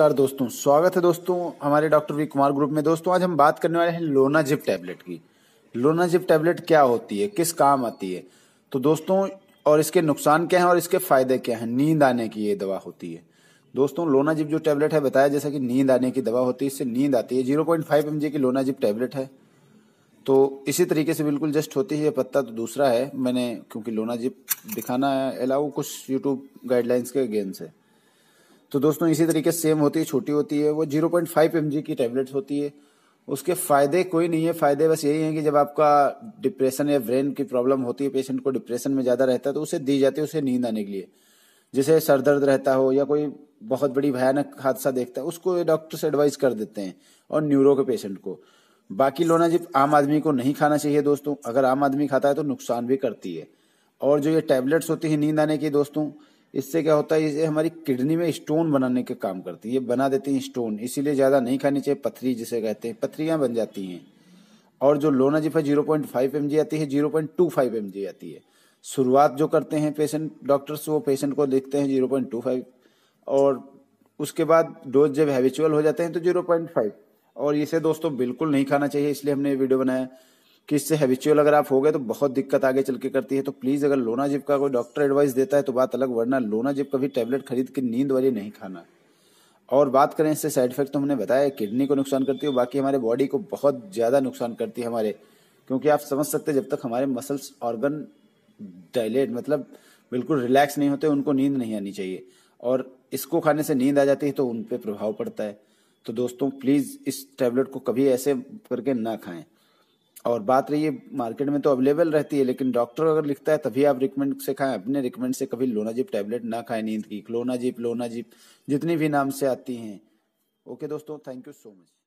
नमस्कार दोस्तों स्वागत है दोस्तों हमारे डॉक्टर वी कुमार ग्रुप में दोस्तों आज हम बात करने वाले हैं लोनाजिप टैबलेट की लोनाजिप टैबलेट क्या होती है किस काम आती है तो दोस्तों और इसके नुकसान क्या हैं और इसके फायदे क्या हैं नींद आने की ये दवा होती है दोस्तों लोनाजिप जो टैबलेट है बताया जैसा कि नींद आने की दवा होती है इससे नींद आती है zero point five M G की लोनाजिप टैबलेट है तो इसी तरीके से बिल्कुल जस्ट होती है ये पत्ता तो दूसरा है मैंने क्योंकि लोनाजिप दिखाना है अलाउ कुछ यूट्यूब गाइडलाइंस के अगेंस्ट है तो दोस्तों इसी तरीके सेम होती है छोटी होती है वो जीरो पॉइंट फाइव एम की टेबलेट होती है उसके फायदे कोई नहीं है फायदे बस यही है कि जब आपका डिप्रेशन या ब्रेन की प्रॉब्लम होती है पेशेंट को डिप्रेशन में ज्यादा रहता है तो उसे दी जाती है उसे नींद आने के लिए जैसे सर दर्द रहता हो या कोई बहुत बड़ी भयानक हादसा देखता है उसको डॉक्टर से एडवाइस कर देते हैं और न्यूरो के पेशेंट को बाकी लोना जिप आम आदमी को नहीं खाना चाहिए दोस्तों अगर आम आदमी खाता है तो नुकसान भी करती है और जो ये टैबलेट्स होती है नींद आने की दोस्तों इससे क्या होता है ये हमारी किडनी में स्टोन बनाने के काम करती है ये बना देती है स्टोन इसीलिए ज़्यादा नहीं खानी चाहिए पथरी जिसे कहते हैं पथरिया बन जाती हैं और जो Lonazep zero point five M G आती है zero point two five M G आती है शुरुआत जो करते हैं पेशेंट डॉक्टर्स वो पेशेंट को देखते हैं जीरो पॉइंट टू फाइव और उसके बाद डोज जब हैबिचुअल हो जाते हैं तो जीरो पॉइंट फाइव और इसे दोस्तों बिल्कुल नहीं खाना चाहिए इसलिए हमने ये वीडियो बनाया कि इससे हैबिचुअल अगर आप हो गए तो बहुत दिक्कत आगे चल के करती है तो प्लीज अगर लोनाजिप का कोई डॉक्टर एडवाइस देता है तो बात अलग वरना लोनाजिप का भी टेबलेट खरीद के नींद वाली नहीं खाना और बात करें इससे साइड इफेक्ट तो हमने बताया किडनी को नुकसान करती है बाकी हमारे बॉडी को बहुत ज़्यादा नुकसान करती है हमारे क्योंकि आप समझ सकते जब तक हमारे मसल्स ऑर्गन डायलेट मतलब बिल्कुल रिलैक्स नहीं होते उनको नींद नहीं आनी चाहिए और इसको खाने से नींद आ जाती है तो उन पर प्रभाव पड़ता है तो दोस्तों प्लीज़ इस टैबलेट को कभी ऐसे करके ना खाएं और बात रही है मार्केट में तो अवेलेबल रहती है लेकिन डॉक्टर अगर लिखता है तभी आप रिकमेंड से खाएं अपने रिकमेंड से कभी लोनाजिप टैबलेट ना खाएं नींद की क्लोनाजिप लोनाजिप जितनी भी नाम से आती हैं ओके दोस्तों थैंक यू सो मच